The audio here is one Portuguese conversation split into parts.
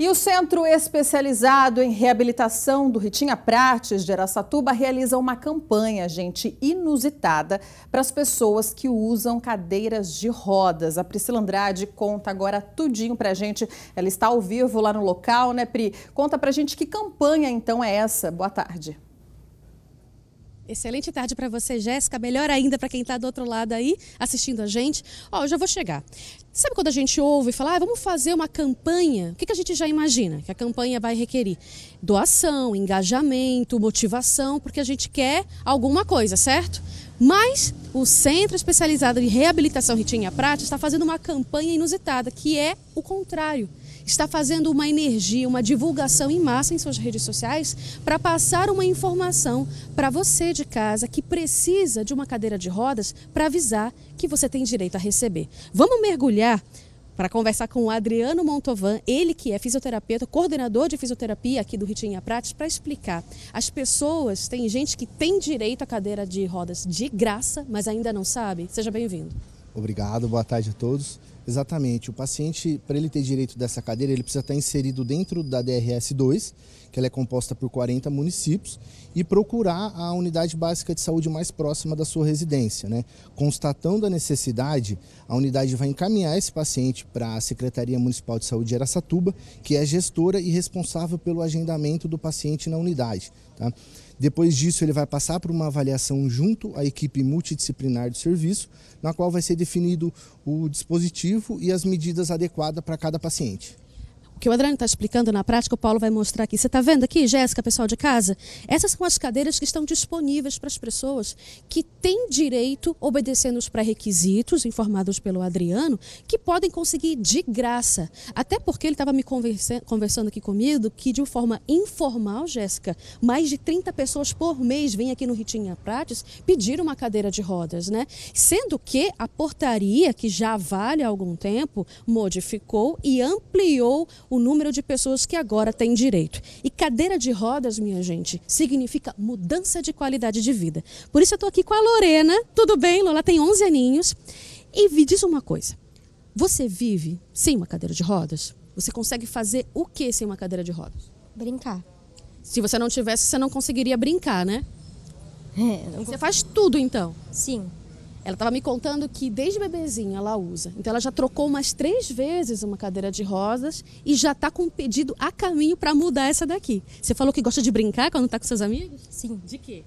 E o Centro Especializado em Reabilitação do Ritinha Prates de Aracatuba realiza uma campanha, gente, inusitada para as pessoas que usam cadeiras de rodas. A Priscila Andrade conta agora tudinho para a gente. Ela está ao vivo lá no local, né, Pri? Conta para a gente que campanha então é essa. Boa tarde. Excelente tarde para você, Jéssica. Melhor ainda para quem está do outro lado aí assistindo a gente. Ó, eu já vou chegar. Sabe quando a gente ouve e fala, ah, vamos fazer uma campanha? O que, que a gente já imagina que a campanha vai requerir? Doação, engajamento, motivação, porque a gente quer alguma coisa, certo? Mas o Centro Especializado de Reabilitação Ritinha Prata está fazendo uma campanha inusitada, que é o contrário. Está fazendo uma energia, uma divulgação em massa em suas redes sociais para passar uma informação para você de casa que precisa de uma cadeira de rodas para avisar que você tem direito a receber. Vamos mergulhar para conversar com o Adriano Montovan, ele que é fisioterapeuta, coordenador de fisioterapia aqui do Ritinha Prates, para explicar. As pessoas, tem gente que tem direito à cadeira de rodas de graça, mas ainda não sabe. Seja bem-vindo. Obrigado, boa tarde a todos. Exatamente. O paciente, para ele ter direito dessa cadeira, ele precisa estar inserido dentro da DRS 2, que ela é composta por 40 municípios, e procurar a unidade básica de saúde mais próxima da sua residência. Né? Constatando a necessidade, a unidade vai encaminhar esse paciente para a Secretaria Municipal de Saúde de Aracatuba, que é gestora e responsável pelo agendamento do paciente na unidade. Tá? Depois disso, ele vai passar por uma avaliação junto à equipe multidisciplinar do serviço, na qual vai ser definido o dispositivo objetivo e as medidas adequadas para cada paciente que o Adriano está explicando na prática, o Paulo vai mostrar aqui. Você está vendo aqui, Jéssica, pessoal de casa? Essas são as cadeiras que estão disponíveis para as pessoas que têm direito, obedecendo os pré-requisitos informados pelo Adriano, que podem conseguir de graça. Até porque ele estava me conversa conversando aqui comigo que, de forma informal, Jéssica, mais de 30 pessoas por mês vêm aqui no Ritinha Prates pedir uma cadeira de rodas, né? Sendo que a portaria, que já vale há algum tempo, modificou e ampliou o número de pessoas que agora têm direito. E cadeira de rodas, minha gente, significa mudança de qualidade de vida. Por isso eu estou aqui com a Lorena. Tudo bem, Lola? Tem 11 aninhos. E me diz uma coisa. Você vive sem uma cadeira de rodas? Você consegue fazer o que sem uma cadeira de rodas? Brincar. Se você não tivesse, você não conseguiria brincar, né? É, você faz tudo então? Sim. Ela estava me contando que desde bebezinha ela usa. Então ela já trocou umas três vezes uma cadeira de rosas e já está com um pedido a caminho para mudar essa daqui. Você falou que gosta de brincar quando está com seus amigos? Sim. De quê?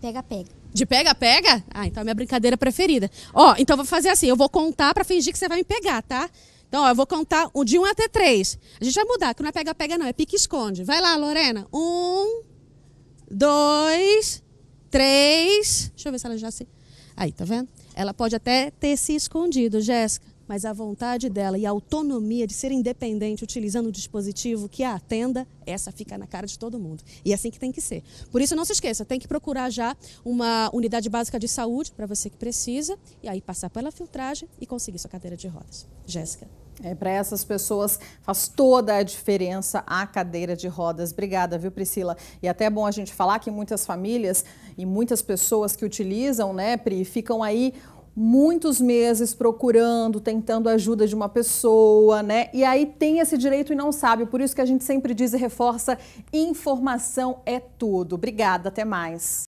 Pega-pega. De pega-pega? Ah, então é minha brincadeira preferida. Ó, então eu vou fazer assim, eu vou contar para fingir que você vai me pegar, tá? Então, ó, eu vou contar de um até três. A gente vai mudar, que não é pega-pega não, é pique-esconde. Vai lá, Lorena. Um, dois, três... Deixa eu ver se ela já... Se... Aí, tá vendo? Ela pode até ter se escondido, Jéssica, mas a vontade dela e a autonomia de ser independente utilizando o dispositivo que a atenda, essa fica na cara de todo mundo. E é assim que tem que ser. Por isso, não se esqueça, tem que procurar já uma unidade básica de saúde para você que precisa, e aí passar pela filtragem e conseguir sua cadeira de rodas. Jéssica. É, para essas pessoas faz toda a diferença a cadeira de rodas. Obrigada, viu, Priscila? E até é bom a gente falar que muitas famílias e muitas pessoas que utilizam, né, Pri, ficam aí muitos meses procurando, tentando a ajuda de uma pessoa, né? E aí tem esse direito e não sabe. Por isso que a gente sempre diz e reforça: informação é tudo. Obrigada, até mais.